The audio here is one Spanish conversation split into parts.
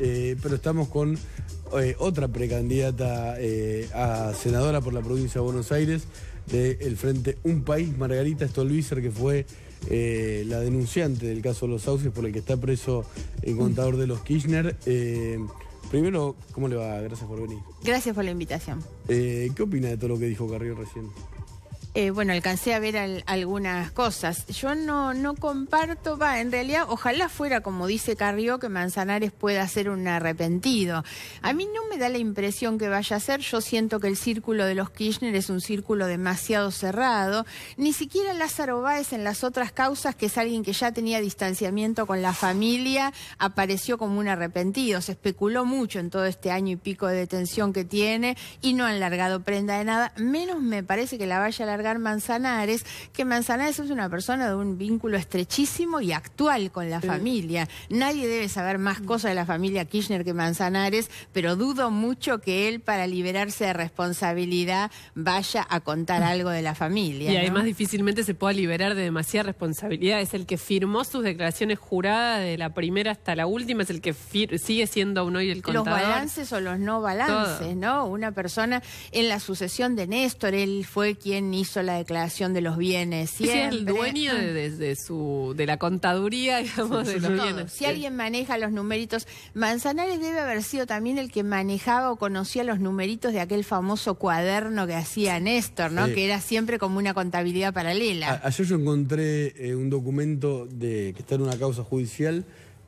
Eh, pero estamos con eh, otra precandidata eh, a senadora por la provincia de Buenos Aires del Frente Un País, Margarita Stolbizer, que fue la denunciante del caso de los sauces por el que está preso el contador de los Kirchner. primero, ¿cómo le va? Gracias por venir. Gracias por la invitación. ¿Qué opina de todo lo que dijo Carrillo recién? Eh, bueno, alcancé a ver algunas cosas. Yo no, no comparto, va, en realidad, ojalá fuera como dice Carrió, que Manzanares pueda ser un arrepentido. A mí no me da la impresión que vaya a ser, yo siento que el círculo de los Kirchner es un círculo demasiado cerrado. Ni siquiera Lázaro Báez en las otras causas, que es alguien que ya tenía distanciamiento con la familia, apareció como un arrepentido. Se especuló mucho en todo este año y pico de detención que tiene y no han largado prenda de nada, menos me parece que la vaya a largar Manzanares, que Manzanares es una persona de un vínculo estrechísimo y actual con la familia. Nadie debe saber más cosas de la familia Kirchner que Manzanares, pero dudo mucho que él, para liberarse de responsabilidad, vaya a contar mm. algo de la familia. Y además difícilmente se pueda liberar de demasiada responsabilidad. Es el que firmó sus declaraciones juradas de la primera hasta la última, es el que sigue siendo aún hoy el contador. Los balances o los no balances, ¿no? Una persona en la sucesión de Néstor, él fue quien hizo la declaración de los bienes. Si es el dueño de, su, de la contaduría, digamos, de los bienes. Si alguien maneja los numeritos, Manzanares debe haber sido también el que manejaba o conocía los numeritos de aquel famoso cuaderno que hacía Néstor, ¿no? Que era siempre como una contabilidad paralela. ayer yo encontré eh, un documento de que está en una causa judicial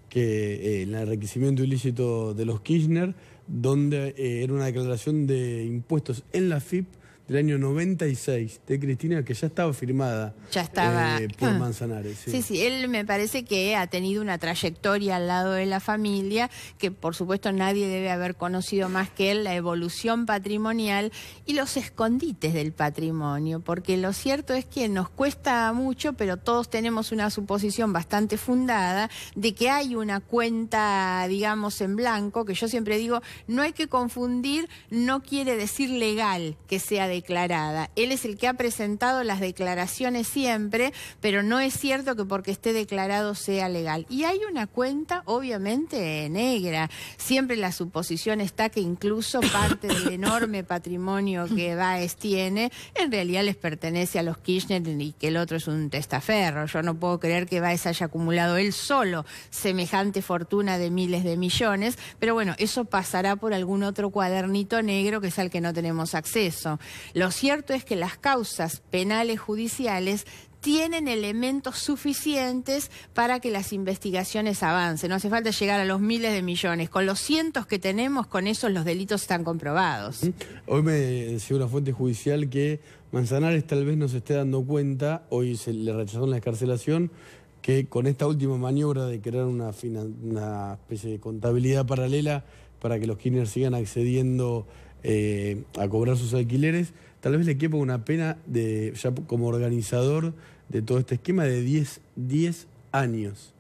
que eh, el enriquecimiento ilícito de los Kirchner, donde eh, era una declaración de impuestos en la FIP del año 96 de Cristina, que ya estaba firmada ya estaba... Eh, por ah. Manzanares. Sí. sí. sí, él me parece que ha tenido una trayectoria al lado de la familia, que por supuesto nadie debe haber conocido más que él, la evolución patrimonial y los escondites del patrimonio, porque lo cierto es que nos cuesta mucho, pero todos tenemos una suposición bastante fundada de que hay una cuenta, digamos, en blanco, que yo siempre digo, no hay que confundir, no quiere decir legal que sea de declarada. Él es el que ha presentado las declaraciones siempre, pero no es cierto que porque esté declarado sea legal. Y hay una cuenta, obviamente, negra. Siempre la suposición está que incluso parte del enorme patrimonio que Baez tiene, en realidad les pertenece a los Kirchner y que el otro es un testaferro. Yo no puedo creer que Baez haya acumulado él solo semejante fortuna de miles de millones, pero bueno, eso pasará por algún otro cuadernito negro que es al que no tenemos acceso. Lo cierto es que las causas penales judiciales tienen elementos suficientes para que las investigaciones avancen. No hace falta llegar a los miles de millones. Con los cientos que tenemos, con esos los delitos están comprobados. Hoy me decía una fuente judicial que Manzanares tal vez no se esté dando cuenta, hoy se le rechazaron la escarcelación, que con esta última maniobra de crear una, una especie de contabilidad paralela para que los Kirchner sigan accediendo eh, a cobrar sus alquileres, tal vez le quepa una pena de, ya como organizador de todo este esquema de 10, años.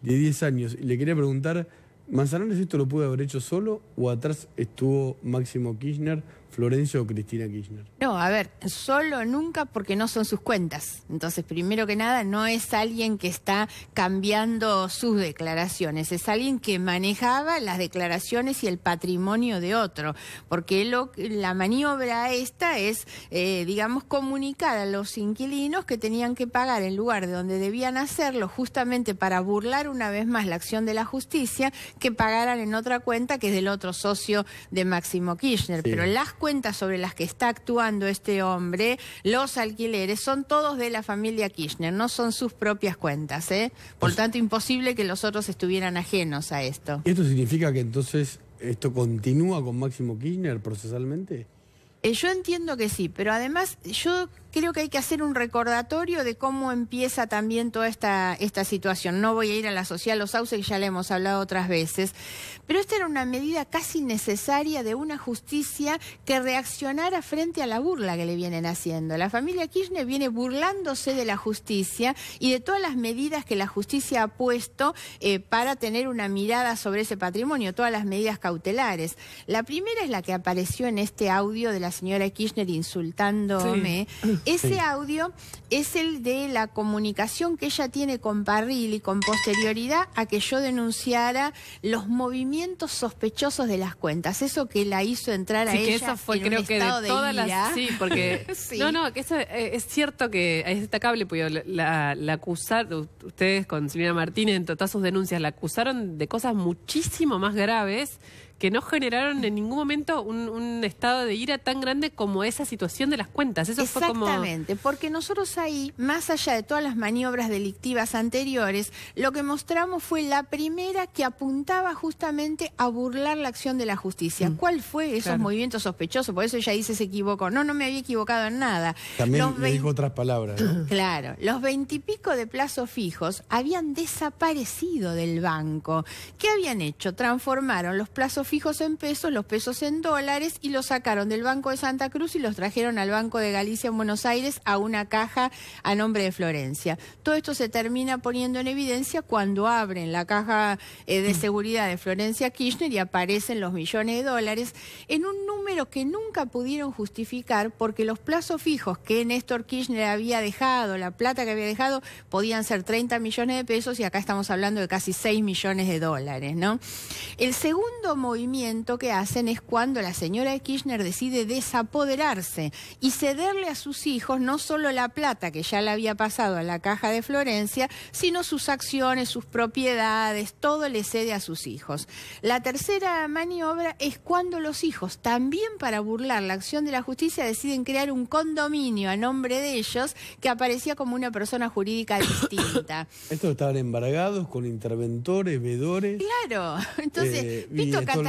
De 10 años. Y le quería preguntar, ¿Manzanares esto lo pudo haber hecho solo o atrás estuvo Máximo Kirchner Florencio o Cristina Kirchner? No, a ver, solo nunca porque no son sus cuentas. Entonces, primero que nada, no es alguien que está cambiando sus declaraciones, es alguien que manejaba las declaraciones y el patrimonio de otro, porque lo, la maniobra esta es, eh, digamos, comunicar a los inquilinos que tenían que pagar en lugar de donde debían hacerlo, justamente para burlar una vez más la acción de la justicia, que pagaran en otra cuenta que es del otro socio de Máximo Kirchner. Pero las cuentas sobre las que está actuando este hombre, los alquileres, son todos de la familia Kirchner, no son sus propias cuentas. ¿eh? Por pues- tanto, imposible que los otros estuvieran ajenos a esto. ¿Esto significa que entonces esto continúa con Máximo Kirchner procesalmente? Eh, yo entiendo que sí, pero además yo creo que hay que hacer un recordatorio de cómo empieza también toda esta, esta situación. No voy a ir a la social Los Sauces, ya le hemos hablado otras veces, pero esta era una medida casi necesaria de una justicia que reaccionara frente a la burla que le vienen haciendo. La familia Kirchner viene burlándose de la justicia y de todas las medidas que la justicia ha puesto eh, para tener una mirada sobre ese patrimonio, todas las medidas cautelares. La primera es la que apareció en este audio de la señora Kirchner insultándome. Ese audio es el de la comunicación que ella tiene con Parril y con posterioridad a que yo denunciara los movimientos sospechosos de las cuentas. Eso que la hizo entrar a ella en creo que estado de, todas las, Sí, porque... No, no, que eso eh, es cierto que es destacable, porque la, la, ustedes con Silvina Martínez en todas sus denuncias, la acusaron de cosas muchísimo más graves que no generaron en ningún momento un, estado de ira tan grande como esa situación de las cuentas. Eso Exactamente, fue porque nosotros ahí, más allá de todas las maniobras delictivas anteriores, lo que mostramos fue la primera que apuntaba justamente a burlar la acción de la justicia. Mm. ¿Cuál fue esos movimientos sospechosos? Por eso ella dice se equivocó. No, no me había equivocado en nada. También los dijo otras palabras. Claro, los veintipico de plazos fijos habían desaparecido del banco. ¿Qué habían hecho? Transformaron los plazos fijos en pesos, los pesos en dólares y los sacaron del Banco de Santa Cruz y los trajeron al Banco de Galicia en Buenos Aires a una caja a nombre de Florencia. Todo esto se termina poniendo en evidencia cuando abren la caja eh, de mm. seguridad de Florencia Kirchner y aparecen los millones de dólares en un número que nunca pudieron justificar porque los plazos fijos que Néstor Kirchner había dejado, la plata que había dejado, podían ser 30 millones de pesos y acá estamos hablando de casi 6 millones de dólares, ¿no? El segundo movimiento que hacen es cuando la señora Kirchner decide desapoderarse y cederle a sus hijos no solo la plata que ya le había pasado a la caja de Florencia, sino sus acciones, sus propiedades, todo le cede a sus hijos. La tercera maniobra es cuando los hijos, también para burlar la acción de la justicia, deciden crear un condominio a nombre de ellos que aparecía como una persona jurídica distinta. Estos estaban embargados con interventores, vedores Claro, entonces eh, Víctor Pito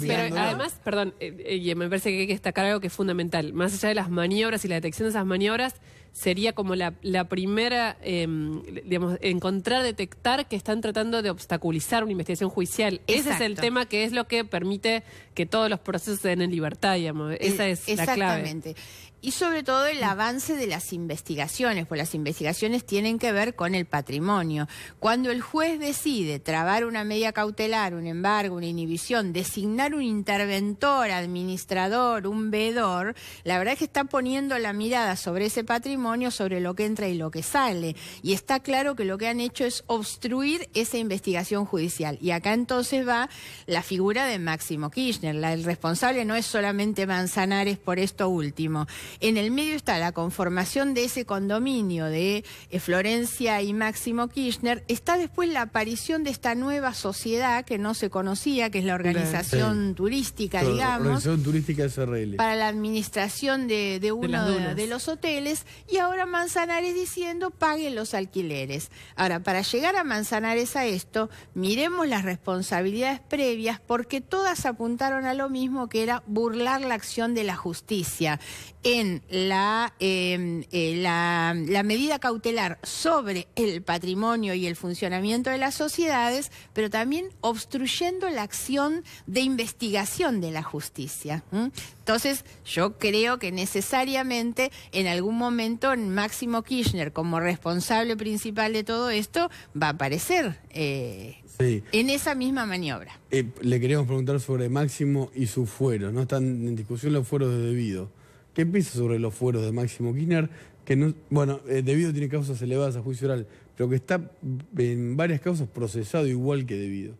pero, además, perdón, eh, eh, me parece que hay que destacar algo que es fundamental. Más allá de las maniobras y la detección de esas maniobras, sería como la, primera, em, digamos, encontrar, detectar que están tratando de obstaculizar una investigación judicial. Ese es el tema que es lo que permite que todos los procesos se den en libertad, digamos. Eh, Esa es la clave. Exactamente. Y sobre todo el avance de las investigaciones, porque las investigaciones tienen que ver con el patrimonio. Cuando el juez decide trabar una medida cautelar, un embargo, una inhibición, designar un interventor, administrador, un vedor, la verdad es que está poniendo la mirada sobre ese patrimonio sobre lo que entra y lo que sale. Y está claro que lo que han hecho es obstruir esa investigación judicial. Y acá entonces va la figura de Máximo Kirchner. La, el responsable no es solamente Manzanares por esto último. En el medio está la conformación de ese condominio de eh, Florencia y Máximo Kirchner. Está después la aparición de esta nueva sociedad que no se conocía, que es la organización turística, digamos. Organización turística SRL. Para la administración de, uno de los hoteles y ahora Manzanares diciendo paguen los alquileres. Ahora, para llegar a Manzanares a esto, miremos las responsabilidades previas porque todas apuntaron a lo mismo que era burlar la acción de la justicia en la, em, eh, la, medida cautelar sobre el patrimonio y el funcionamiento de las sociedades, pero también obstruyendo la acción de investigación de la justicia. Entonces, yo creo que necesariamente en algún momento Máximo Kirchner como responsable principal de todo esto va a aparecer eh, en esa misma maniobra. Eh, le queríamos preguntar sobre Máximo y su fuero. No están en discusión los fueros de debido. ¿Qué piensa sobre los fueros de Máximo Kirchner? Que no, bueno, eh, debido tiene causas elevadas a juicio oral, pero que está en varias causas procesado igual que debido.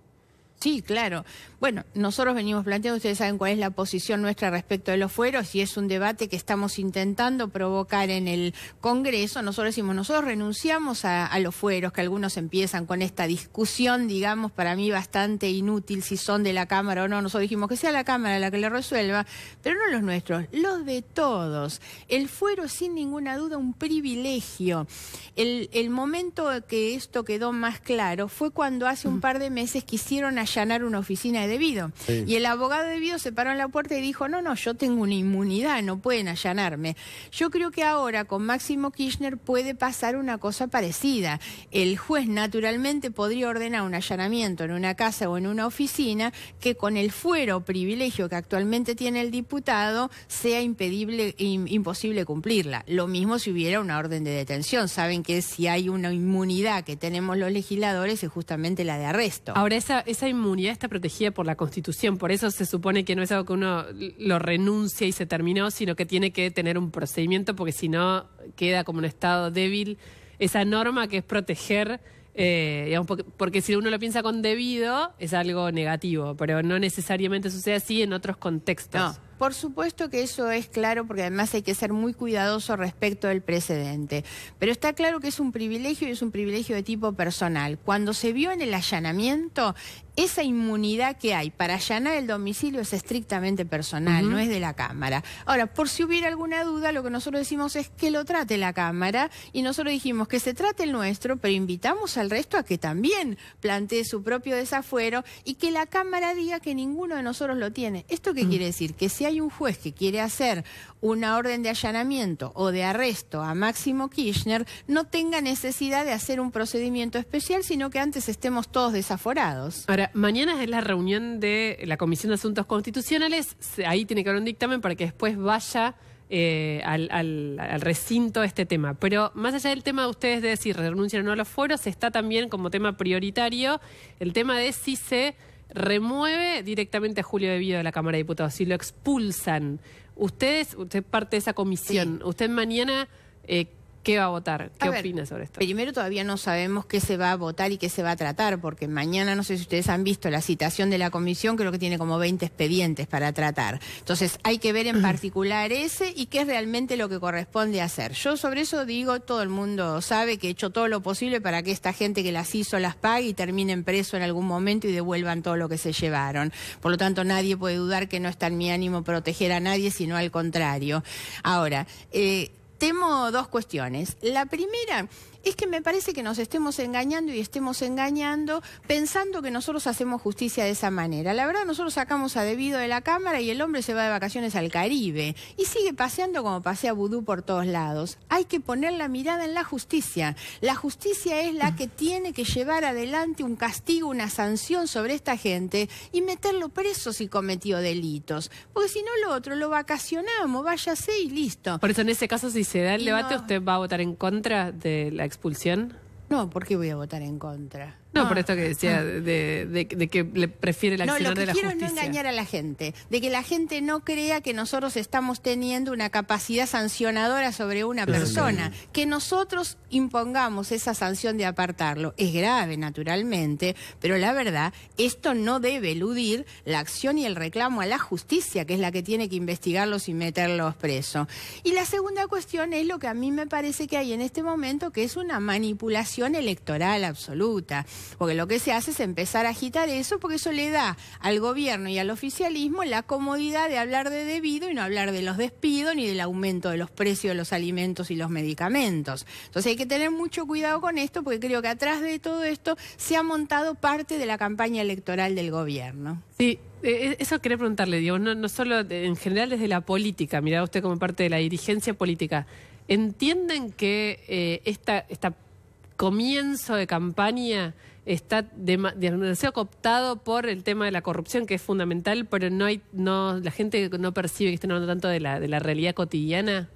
Sí, claro. Bueno, nosotros venimos planteando, ustedes saben cuál es la posición nuestra respecto de los fueros y es un debate que estamos intentando provocar en el Congreso. Nosotros decimos, nosotros renunciamos a, los fueros, que algunos empiezan con esta discusión, digamos, para mí bastante inútil si son de la Cámara o no. Nosotros dijimos que sea la Cámara la que lo resuelva, pero no los nuestros, los de todos. El fuero es sin ninguna duda un privilegio. El, momento que esto quedó más claro fue cuando hace un par de meses quisieron ayudar allanar una oficina de debido. Y el abogado de debido se paró en la puerta y dijo, no, no, yo tengo una inmunidad, no pueden allanarme. Yo creo que ahora con Máximo Kirchner puede pasar una cosa parecida. El juez naturalmente podría ordenar un allanamiento en una casa o en una oficina que con el fuero privilegio que actualmente tiene el diputado sea impedible, imposible cumplirla. Lo mismo si hubiera una orden de detención. Saben que si hay una inmunidad que tenemos los legisladores es justamente la de arresto. Ahora esa, esa inmunidad comunidad está protegida por la Constitución, por eso se supone que no es algo que uno lo renuncia y se terminó, sino que tiene que tener un procedimiento, porque si no queda como un estado débil esa norma que es proteger, eh, porque, si uno lo piensa con debido, es algo negativo, pero no necesariamente sucede así en otros contextos. Por supuesto que eso es claro, porque además hay que ser muy cuidadoso respecto del precedente. Pero está claro que es un privilegio y es un privilegio de tipo personal. Cuando se vio en el allanamiento, esa inmunidad que hay para allanar el domicilio es estrictamente personal, no es de la Cámara. Ahora, por si hubiera alguna duda, lo que nosotros decimos es que lo trate la Cámara y nosotros dijimos que se trate el nuestro, pero invitamos al resto a que también plantee su propio desafuero y que la Cámara diga que ninguno de nosotros lo tiene. ¿Esto qué quiere decir? Que si un juez que quiere hacer una orden de allanamiento o de arresto a Máximo Kirchner, no tenga necesidad de hacer un procedimiento especial, sino que antes estemos todos desaforados. Ahora, mañana es la reunión de la Comisión de Asuntos Constitucionales, ahí tiene que haber un dictamen para que después vaya... Eh, al, recinto este tema. Pero más allá del tema de ustedes de decir renuncian o no a los foros, está también como tema prioritario el tema de si se remueve directamente a Julio De Vido de la Cámara de Diputados, si lo expulsan, ustedes, usted parte de esa comisión, usted mañana... Eh, qué va a votar. ¿Qué opina sobre esto? Primero todavía no sabemos qué se va a votar y qué se va a tratar, porque mañana, no sé si ustedes han visto la citación de la comisión, creo que tiene como 20 expedientes para tratar. Entonces hay que ver en particular ese y qué es realmente lo que corresponde hacer. Yo sobre eso digo, todo el mundo sabe que he hecho todo lo posible para que esta gente que las hizo las pague y terminen preso en algún momento y devuelvan todo lo que se llevaron. Por lo tanto, nadie puede dudar que no está en mi ánimo proteger a nadie, sino al contrario. Ahora, eh, temo dos cuestiones. La primera es que me parece que nos estemos engañando y estemos engañando pensando que nosotros hacemos justicia de esa manera. La verdad, nosotros sacamos a debido de la Cámara y el hombre se va de vacaciones al Caribe y sigue paseando como pasea vudú por todos lados. Hay que poner la mirada en la justicia. La justicia es la que tiene que llevar adelante un castigo, una sanción sobre esta gente y meterlo preso si cometió delitos. Porque si no, lo otro lo vacacionamos, váyase y listo. Por eso, en ese caso, si se da el debate, usted va a votar en contra de la expulsión? No, ¿por qué voy a votar en contra? No, ah. por esto que decía, ah. de, que le prefiere la justicia. de la quiero Es no engañar a la gente, de que la gente no crea que nosotros estamos teniendo una capacidad sancionadora sobre una persona. Que nosotros impongamos esa sanción de apartarlo es grave, naturalmente, pero la verdad, esto no debe eludir la acción y el reclamo a la justicia, que es la que tiene que investigarlos y meterlos presos. Y la segunda cuestión es lo que a mí me parece que hay en este momento, que es una manipulación electoral absoluta. Porque lo que se hace es empezar a agitar eso, porque eso le da al gobierno y al oficialismo la comodidad de hablar de debido y no hablar de los despidos ni del aumento de los precios de los alimentos y los medicamentos. Entonces hay que tener mucho cuidado con esto, porque creo que atrás de todo esto se ha montado parte de la campaña electoral del gobierno. Sí, e, e, eso quería preguntarle, Diego, no, no solo en general desde la política, mira usted como parte de la dirigencia política, ¿entienden que este esta comienzo de campaña está demasiado cooptado por el tema de la corrupción, que es fundamental, pero no hay, no, la gente no percibe que estén hablando tanto de la, de la realidad cotidiana.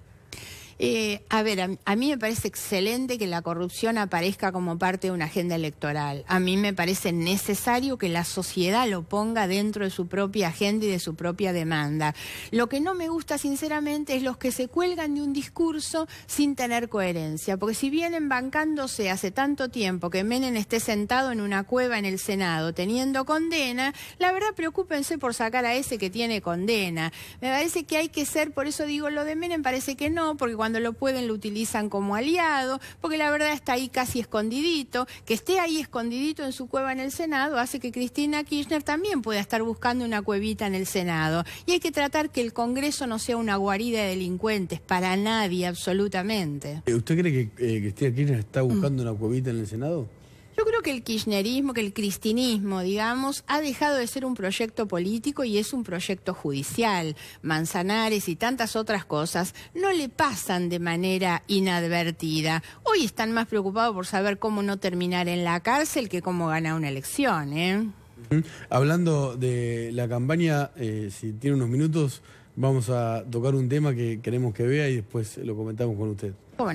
Eh, a ver, a, mí me parece excelente que la corrupción aparezca como parte de una agenda electoral. A mí me parece necesario que la sociedad lo ponga dentro de su propia agenda y de su propia demanda. Lo que no me gusta, sinceramente, es los que se cuelgan de un discurso sin tener coherencia. Porque si vienen bancándose hace tanto tiempo que Menem esté sentado en una cueva en el Senado teniendo condena, la verdad preocúpense por sacar a ese que tiene condena. Me parece que hay que ser, por eso digo lo de Menem, parece que no, porque cuando cuando lo pueden lo utilizan como aliado, porque la verdad está ahí casi escondidito, que esté ahí escondidito en su cueva en el Senado hace que Cristina Kirchner también pueda estar buscando una cuevita en el Senado. Y hay que tratar que el Congreso no sea una guarida de delincuentes, para nadie absolutamente. Eh, ¿Usted cree eh, que Cristina Kirchner está mm. buscando una cuevita en el Senado? Yo creo que el kirchnerismo, que el cristinismo, digamos, ha dejado de ser un proyecto político y es un proyecto judicial. Manzanares y tantas otras cosas no le pasan de manera inadvertida. Hoy están más preocupados por saber cómo no terminar en la cárcel que cómo ganar una elección. ¿eh? Hablando de la campaña, eh, si tiene unos minutos, vamos a tocar un tema que queremos que vea y después lo comentamos con usted. ¿Cómo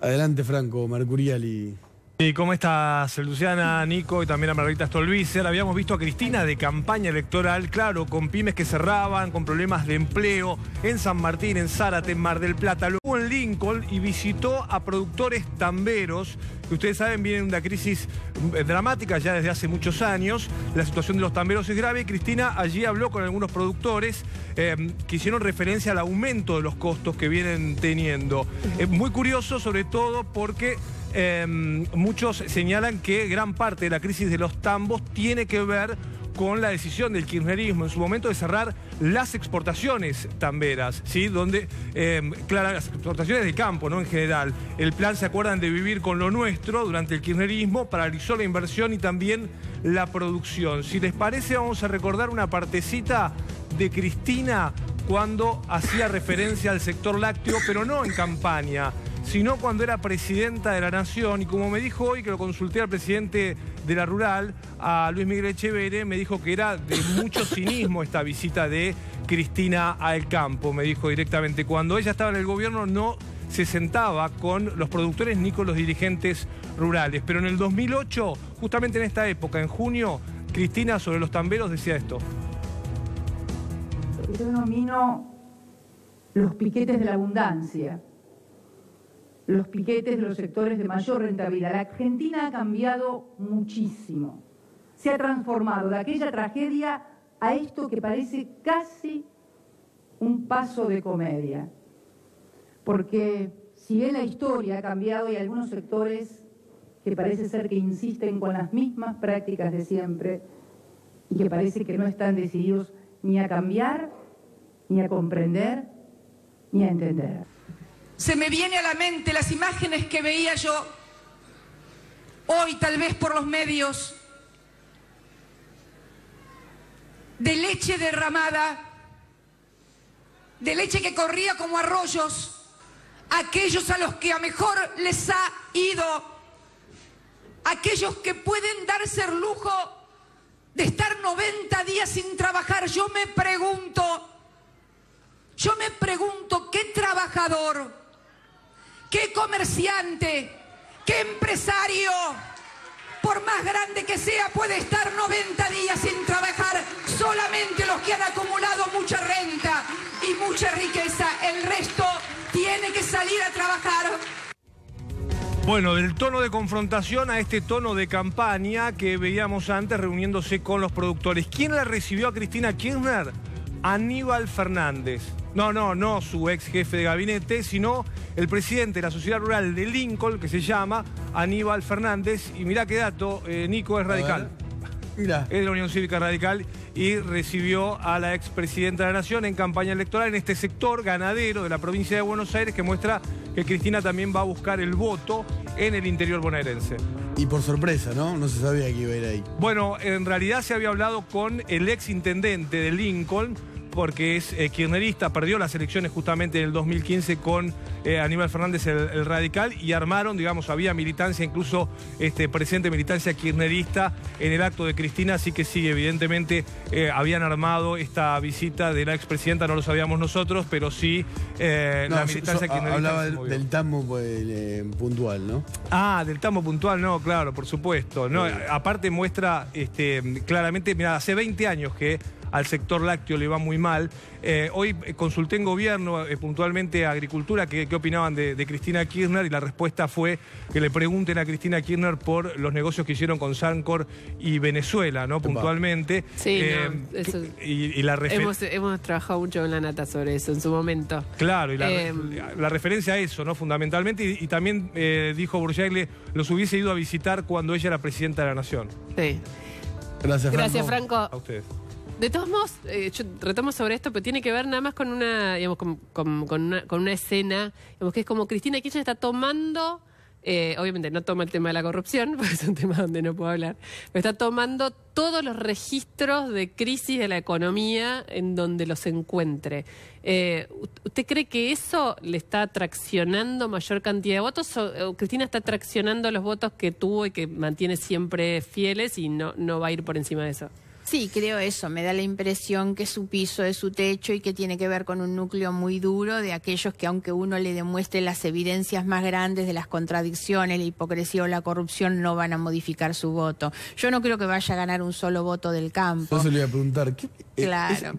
Adelante, Franco, Mercurial y... ¿Y cómo estás, Luciana, Nico y también a Margarita Stolbizer? Habíamos visto a Cristina de campaña electoral, claro, con pymes que cerraban, con problemas de empleo en San Martín, en Zárate, en Mar del Plata, luego en Lincoln y visitó a productores tamberos, que ustedes saben vienen de una crisis eh, dramática ya desde hace muchos años. La situación de los tamberos es grave y Cristina allí habló con algunos productores eh, que hicieron referencia al aumento de los costos que vienen teniendo. Es eh, muy curioso, sobre todo porque Em, muchos señalan que gran parte de la crisis de los tambos tiene que ver con la decisión del kirchnerismo en su momento de cerrar las exportaciones tamberas, ¿sí? Donde, em, claro, las exportaciones de campo, ¿no? En general. El plan, ¿se acuerdan de vivir con lo nuestro durante el kirchnerismo? Paralizó la inversión y también la producción. Si les parece, vamos a recordar una partecita de Cristina cuando hacía referencia al sector lácteo, pero no en campaña, sino cuando era presidenta de la Nación. Y como me dijo hoy, que lo consulté al presidente de la Rural, a Luis Miguel Echeverre, me dijo que era de mucho cinismo esta visita de Cristina al campo. Me dijo directamente, cuando ella estaba en el gobierno no se sentaba con los productores ni con los dirigentes rurales. Pero en el 2008, justamente en esta época, en junio, Cristina sobre los tamberos decía esto. Yo denomino los piquetes de la abundancia los piquetes de los sectores de mayor rentabilidad. La Argentina ha cambiado muchísimo. Se ha transformado de aquella tragedia a esto que parece casi un paso de comedia. Porque si bien la historia ha cambiado y algunos sectores que parece ser que insisten con las mismas prácticas de siempre y que parece que no están decididos ni a cambiar, ni a comprender, ni a entender se me viene a la mente las imágenes que veía yo hoy tal vez por los medios de leche derramada, de leche que corría como arroyos, aquellos a los que a mejor les ha ido, aquellos que pueden darse el lujo de estar 90 días sin trabajar. Yo me pregunto, yo me pregunto qué trabajador qué comerciante, qué empresario, por más grande que sea, puede estar 90 días sin trabajar, solamente los que han acumulado mucha renta y mucha riqueza, el resto tiene que salir a trabajar. Bueno, del tono de confrontación a este tono de campaña que veíamos antes reuniéndose con los productores. ¿Quién la recibió a Cristina Kirchner? Aníbal Fernández. No, no, no su ex jefe de gabinete, sino el presidente de la Sociedad Rural de Lincoln, que se llama Aníbal Fernández. Y mirá qué dato, eh, Nico es radical. Mira. Es de la Unión Cívica Radical y recibió a la expresidenta de la Nación en campaña electoral en este sector ganadero de la provincia de Buenos Aires que muestra que Cristina también va a buscar el voto en el interior bonaerense. Y por sorpresa, ¿no? No se sabía que iba a ir ahí. Bueno, en realidad se había hablado con el ex intendente de Lincoln, porque es eh, kirchnerista, perdió las elecciones justamente en el 2015 con eh, Aníbal Fernández el, radical y armaron, digamos, había militancia, incluso este, presente militancia kirchnerista en el acto de Cristina, así que sí, evidentemente eh, habían armado esta visita de la expresidenta, no lo sabíamos nosotros, pero sí la militancia kirchnerista. Hablaba del, del pues, puntual, ¿no? Ah, del tamo puntual, no, claro, por supuesto. No, aparte muestra este, claramente, mira, hace 20 años que al sector lácteo le va muy mal. Eh, hoy eh, consulté en gobierno, eh, puntualmente a Agricultura, qué opinaban de, Cristina Kirchner y la respuesta fue que le pregunten a Cristina Kirchner por los negocios que hicieron con Sancor y Venezuela, ¿no? Puntualmente. Sí, y, la hemos, trabajado mucho en la nata sobre eso en su momento. Claro, y la, em, referencia a eso, ¿no? Fundamentalmente. Y, también dijo Burjagle, los hubiese ido a visitar cuando ella era presidenta de la Nación. Sí. Gracias, Franco. Gracias, Franco. A ustedes. De todos modos, eh, retomo sobre esto, pero tiene que ver nada más con una, escena, que es como Cristina Kirchner está tomando, eh, obviamente no toma el tema de la corrupción, porque es un tema donde no puedo hablar, pero está tomando todos los registros de crisis de la economía en donde los encuentre. Eh, ¿Usted cree que eso le está atraccionando mayor cantidad de votos o, Cristina está atraccionando los votos que tuvo y que mantiene siempre fieles y no va a ir por encima de eso? Sí, creo eso. Me da la impresión que su piso es su techo y que tiene que ver con un núcleo muy duro de aquellos que aunque uno le demuestre las evidencias más grandes de las contradicciones, la hipocresía o la corrupción, no van a modificar su voto. Yo no creo que vaya a ganar un solo voto del campo. Yo se le iba a preguntar, ¿qué, eh,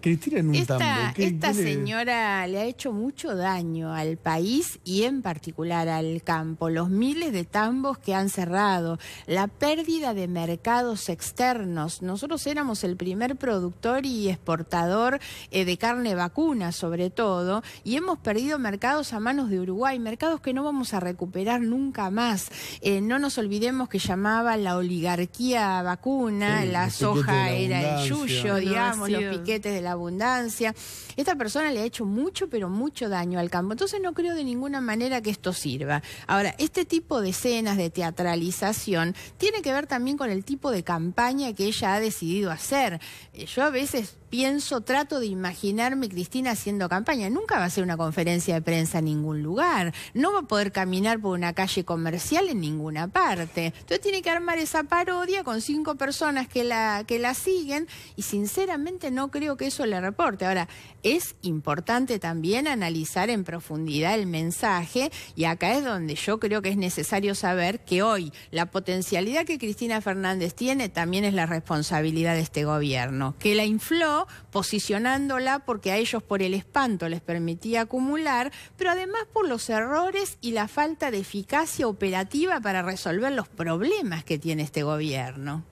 Cristina en un tambo? esta señora le ha hecho mucho daño al país y en particular al campo. Los miles de tambos que han cerrado, la pérdida de mercados externos. Nosotros éramos el primer productor y exportador eh, de carne vacuna, sobre todo, y hemos perdido mercados a manos de Uruguay, mercados que no vamos a recuperar nunca más. Eh, no nos olvidemos que llamaba la oligarquía vacuna, la soja era el yuyo, digamos, los piquetes de la abundancia. Esta persona le ha hecho mucho, pero mucho daño al campo. Entonces no creo de ninguna manera que esto sirva. Ahora, este tipo de escenas de teatralización tiene que ver también con el tipo de campaña que ella ha decidido hacer eh, yo a veces pienso, trato de imaginarme Cristina haciendo campaña. Nunca va a hacer una conferencia de prensa en ningún lugar. No va a poder caminar por una calle comercial en ninguna parte. Entonces tiene que armar esa parodia con cinco personas que la, que la siguen y sinceramente no creo que eso le reporte. Ahora, es importante también analizar en profundidad el mensaje y acá es donde yo creo que es necesario saber que hoy la potencialidad que Cristina Fernández tiene también es la responsabilidad de estar este gobierno, que la infló posicionándola porque a ellos por el espanto les permitía acumular, pero además por los errores y la falta de eficacia operativa para resolver los problemas que tiene este gobierno.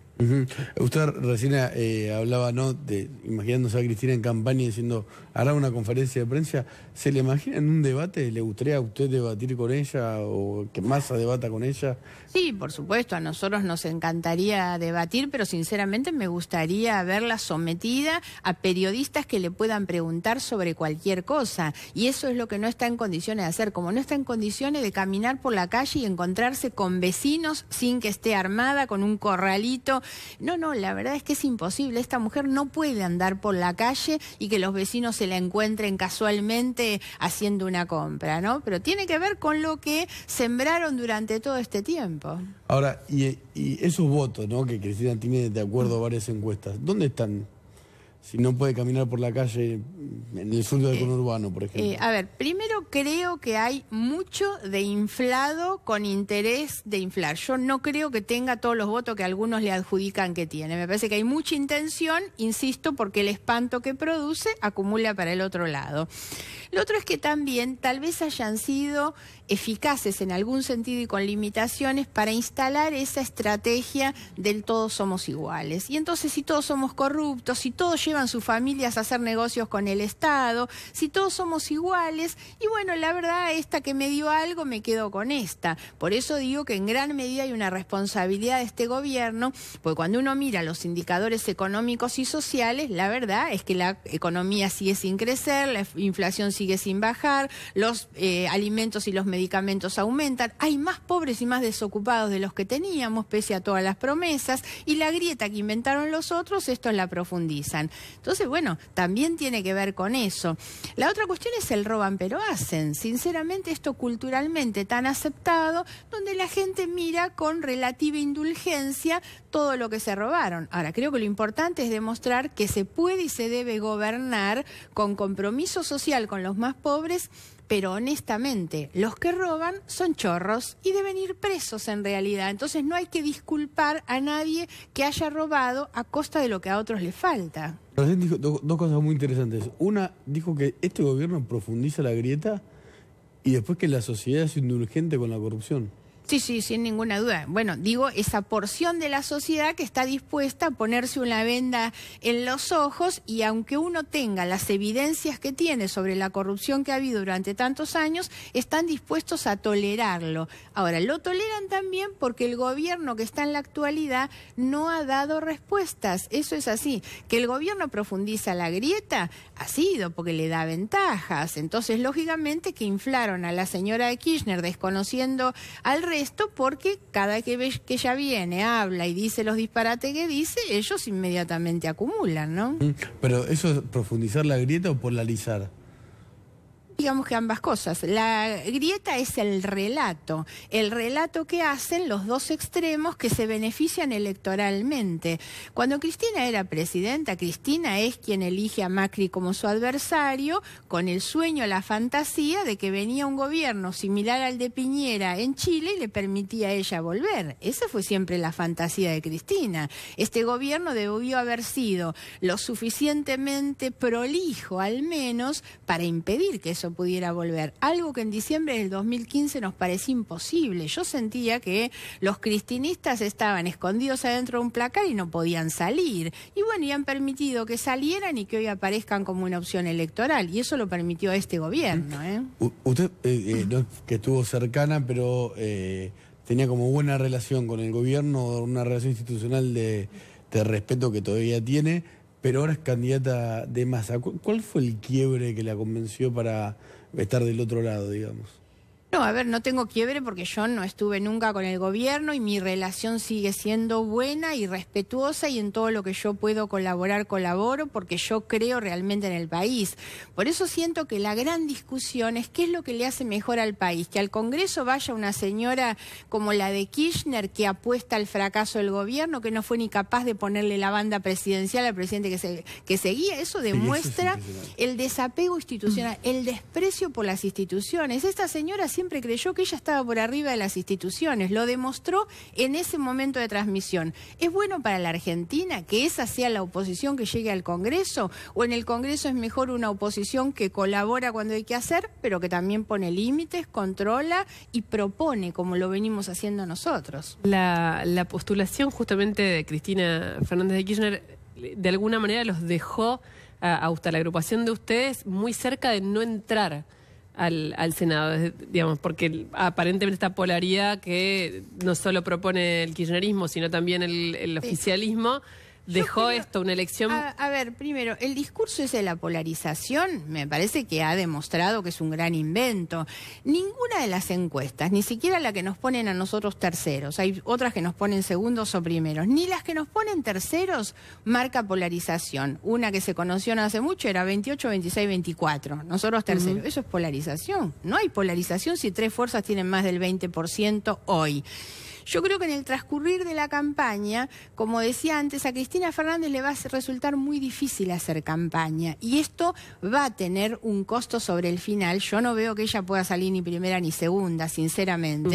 Usted recién eh, hablaba, ¿no? De, imaginándose a Cristina en campaña diciendo, hará una conferencia de prensa. ¿Se le imagina en un debate? ¿Le gustaría a usted debatir con ella o que más debata con ella? Sí, por supuesto, a nosotros nos encantaría debatir, pero sinceramente me gustaría verla sometida a periodistas que le puedan preguntar sobre cualquier cosa. Y eso es lo que no está en condiciones de hacer, como no está en condiciones de caminar por la calle y encontrarse con vecinos sin que esté armada, con un corralito no, no, la verdad es que es imposible, esta mujer no puede andar por la calle y que los vecinos se la encuentren casualmente haciendo una compra, ¿no? Pero tiene que ver con lo que sembraron durante todo este tiempo. Ahora, y, y esos votos, ¿no? Que Cristina tiene de acuerdo a varias encuestas, ¿dónde están? si no puede caminar por la calle en el sur del eh, conurbano, por ejemplo? Eh, a ver, primero creo que hay mucho de inflado con interés de inflar. Yo no creo que tenga todos los votos que algunos le adjudican que tiene. Me parece que hay mucha intención, insisto, porque el espanto que produce acumula para el otro lado. Lo otro es que también tal vez hayan sido eficaces en algún sentido y con limitaciones para instalar esa estrategia del todos somos iguales. Y entonces si todos somos corruptos, si todos llevan sus familias a hacer negocios con el Estado, si todos somos iguales, y bueno, la verdad, esta que me dio algo, me quedo con esta. Por eso digo que en gran medida hay una responsabilidad de este gobierno, porque cuando uno mira los indicadores económicos y sociales, la verdad es que la economía sigue sin crecer, la inflación sigue sigue sin bajar, los eh, alimentos y los medicamentos aumentan, hay más pobres y más desocupados de los que teníamos, pese a todas las promesas, y la grieta que inventaron los otros, esto la profundizan. Entonces, bueno, también tiene que ver con eso. La otra cuestión es el roban pero hacen, sinceramente esto culturalmente tan aceptado, donde la gente mira con relativa indulgencia todo lo que se robaron. Ahora, creo que lo importante es demostrar que se puede y se debe gobernar con compromiso social con los más pobres, pero honestamente, los que roban son chorros y deben ir presos en realidad. Entonces no hay que disculpar a nadie que haya robado a costa de lo que a otros le falta. dijo dos cosas muy interesantes. Una, dijo que este gobierno profundiza la grieta y después que la sociedad es indulgente con la corrupción. Sí, sí, sin ninguna duda. Bueno, digo, esa porción de la sociedad que está dispuesta a ponerse una venda en los ojos y aunque uno tenga las evidencias que tiene sobre la corrupción que ha habido durante tantos años, están dispuestos a tolerarlo. Ahora, lo toleran también porque el gobierno que está en la actualidad no ha dado respuestas. Eso es así. Que el gobierno profundiza la grieta, ha sido porque le da ventajas. Entonces, lógicamente que inflaron a la señora de Kirchner desconociendo al esto porque cada que, que ella viene, habla y dice los disparates que dice, ellos inmediatamente acumulan, ¿no? Pero eso es profundizar la grieta o polarizar. Digamos que ambas cosas. La grieta es el relato, el relato que hacen los dos extremos que se benefician electoralmente. Cuando Cristina era presidenta, Cristina es quien elige a Macri como su adversario, con el sueño, la fantasía de que venía un gobierno similar al de Piñera en Chile y le permitía a ella volver. Esa fue siempre la fantasía de Cristina. Este gobierno debió haber sido lo suficientemente prolijo, al menos, para impedir que eso pudiera volver. Algo que en diciembre del 2015 nos parecía imposible. Yo sentía que los cristinistas estaban escondidos adentro de un placar y no podían salir. Y bueno, y han permitido que salieran y que hoy aparezcan como una opción electoral. Y eso lo permitió este gobierno. ¿eh? Usted, eh, eh, que estuvo cercana, pero eh, tenía como buena relación con el gobierno, una relación institucional de respeto que todavía tiene pero ahora es candidata de masa. ¿Cuál fue el quiebre que la convenció para estar del otro lado, digamos? No, a ver, no tengo quiebre porque yo no estuve nunca con el gobierno y mi relación sigue siendo buena y respetuosa y en todo lo que yo puedo colaborar, colaboro porque yo creo realmente en el país. Por eso siento que la gran discusión es qué es lo que le hace mejor al país, que al Congreso vaya una señora como la de Kirchner que apuesta al fracaso del gobierno, que no fue ni capaz de ponerle la banda presidencial al presidente que, se, que seguía. Eso demuestra el desapego institucional, el desprecio por las instituciones. Esta señora siempre siempre creyó que ella estaba por arriba de las instituciones, lo demostró en ese momento de transmisión. ¿Es bueno para la Argentina que esa sea la oposición que llegue al Congreso? ¿O en el Congreso es mejor una oposición que colabora cuando hay que hacer, pero que también pone límites, controla y propone como lo venimos haciendo nosotros? La, postulación justamente de Cristina Fernández de Kirchner de alguna manera los dejó hasta la agrupación de ustedes muy cerca de no entrar al, al, Senado, digamos, porque aparentemente esta polaridad que no solo propone el kirchnerismo, sino también el, el oficialismo, dejó esto, una elección. A, ver, primero, el discurso es de la polarización me parece que ha demostrado que es un gran invento. Ninguna de las encuestas, ni siquiera la que nos ponen a nosotros terceros, hay otras que nos ponen segundos o primeros, ni las que nos ponen terceros marca polarización. Una que se conoció hace mucho era 28, 26, 24, nosotros terceros. Eso es polarización. No hay polarización si tres fuerzas tienen más del 20% hoy. Yo creo que en el transcurrir de la campaña, como decía antes, a Cristina Fernández le va a resultar muy difícil hacer campaña y esto va a tener un costo sobre el final. Yo no veo que ella pueda salir ni primera ni segunda, sinceramente.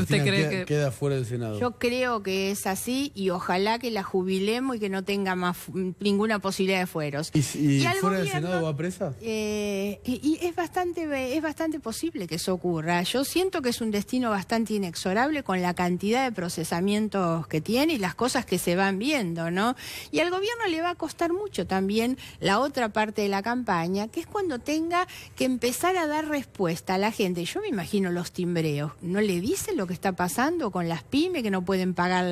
¿Usted cree que queda, fuera del Senado? Yo creo que es así y ojalá que la jubilemos y que no tenga más ninguna posibilidad de fueros. ¿Y, y, fuera del Senado va presa? Eh, y, y es bastante es bastante posible que eso ocurra. Yo siento que es un destino bastante inexorable con la cantidad de procesamientos que tiene y las cosas que se van viendo, ¿no? Y al gobierno le va a costar mucho también la otra parte de la campaña, que es cuando tenga que empezar a dar respuesta a la gente. Yo me imagino los timbreos, ¿no le dicen lo que está pasando con las pymes que no pueden pagar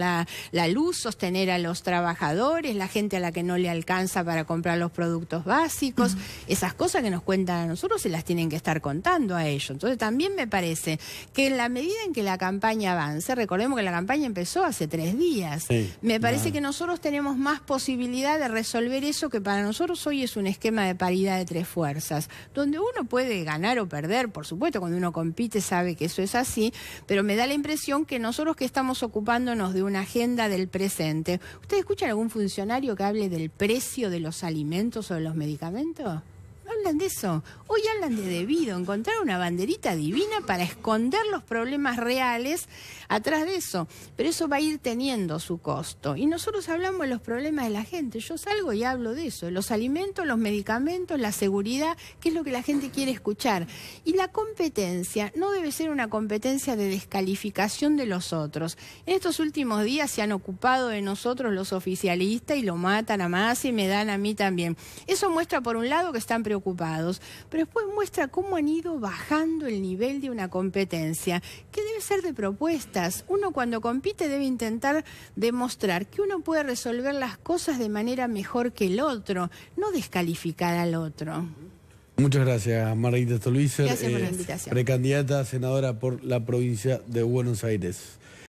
la, luz, sostener a los trabajadores, la gente a la que no le alcanza para comprar los productos básicos? Esas cosas que nos cuentan a nosotros se las tienen que estar contando a ellos. Entonces también me parece que en la medida en que la campaña avance, recordemos que la campaña empezó hace tres días. Me parece que nosotros tenemos más posibilidad de resolver eso que para nosotros hoy es un esquema de paridad de tres fuerzas, donde uno puede ganar o perder, por supuesto, cuando uno compite sabe que eso es así, pero me da la impresión que nosotros que estamos ocupándonos de una agenda del presente, ¿Usted escuchan algún funcionario que hable del precio de los alimentos o de los medicamentos? hablan de eso. Hoy hablan de debido, encontrar una banderita divina para esconder los problemas reales atrás de eso. Pero eso va a ir teniendo su costo. Y nosotros hablamos de los problemas de la gente. Yo salgo y hablo de eso. Los alimentos, los medicamentos, la seguridad, que es lo que la gente quiere escuchar. Y la competencia no debe ser una competencia de descalificación de los otros. En estos últimos días se han ocupado de nosotros los oficialistas y lo matan a más y me dan a mí también. Eso muestra, por un lado, que están preocupados pero después muestra cómo han ido bajando el nivel de una competencia, que debe ser de propuestas. Uno cuando compite debe intentar demostrar que uno puede resolver las cosas de manera mejor que el otro, no descalificar al otro. Muchas gracias, Margarita Stolwizer, eh, precandidata a senadora por la provincia de Buenos Aires.